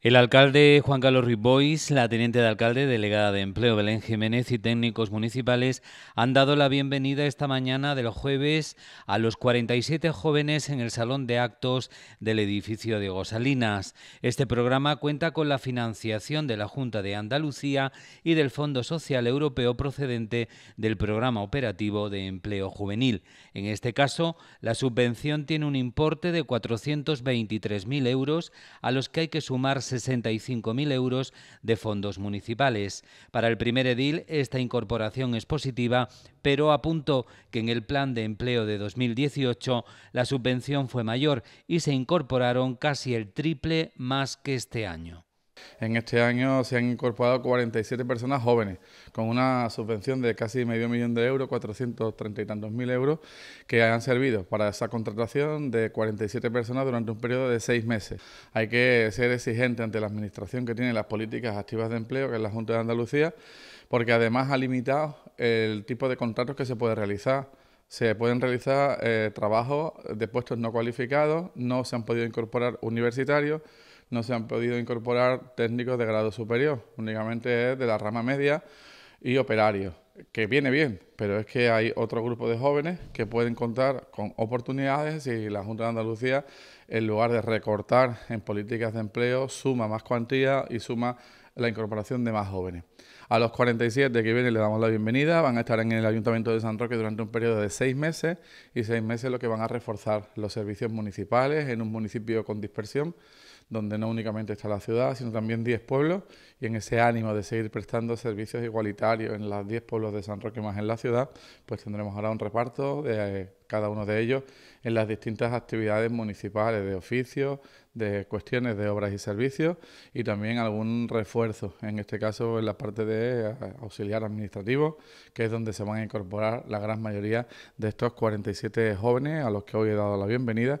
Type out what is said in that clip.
El alcalde Juan Carlos Ribois, la teniente de alcalde, delegada de empleo Belén Jiménez y técnicos municipales han dado la bienvenida esta mañana de los jueves a los 47 jóvenes en el salón de actos del edificio de Salinas. Este programa cuenta con la financiación de la Junta de Andalucía y del Fondo Social Europeo procedente del Programa Operativo de Empleo Juvenil. En este caso, la subvención tiene un importe de 423.000 euros a los que hay que sumarse 65.000 euros de fondos municipales. Para el primer edil, esta incorporación es positiva, pero apuntó que en el plan de empleo de 2018 la subvención fue mayor y se incorporaron casi el triple más que este año. En este año se han incorporado 47 personas jóvenes, con una subvención de casi medio millón de euros, 432.000 euros, que han servido para esa contratación de 47 personas durante un periodo de seis meses. Hay que ser exigente ante la Administración que tiene las políticas activas de empleo, que es la Junta de Andalucía, porque además ha limitado el tipo de contratos que se puede realizar se pueden realizar eh, trabajos de puestos no cualificados, no se han podido incorporar universitarios, no se han podido incorporar técnicos de grado superior, únicamente de la rama media y operarios, que viene bien, pero es que hay otro grupo de jóvenes que pueden contar con oportunidades y la Junta de Andalucía, en lugar de recortar en políticas de empleo, suma más cuantía y suma la incorporación de más jóvenes. A los 47 que viene le damos la bienvenida, van a estar en el Ayuntamiento de San Roque durante un periodo de seis meses y seis meses lo que van a reforzar los servicios municipales en un municipio con dispersión donde no únicamente está la ciudad, sino también 10 pueblos, y en ese ánimo de seguir prestando servicios igualitarios en las 10 pueblos de San Roque más en la ciudad, pues tendremos ahora un reparto de eh, cada uno de ellos en las distintas actividades municipales de oficios, de cuestiones de obras y servicios y también algún refuerzo, en este caso en la parte de eh, auxiliar administrativo, que es donde se van a incorporar la gran mayoría de estos 47 jóvenes a los que hoy he dado la bienvenida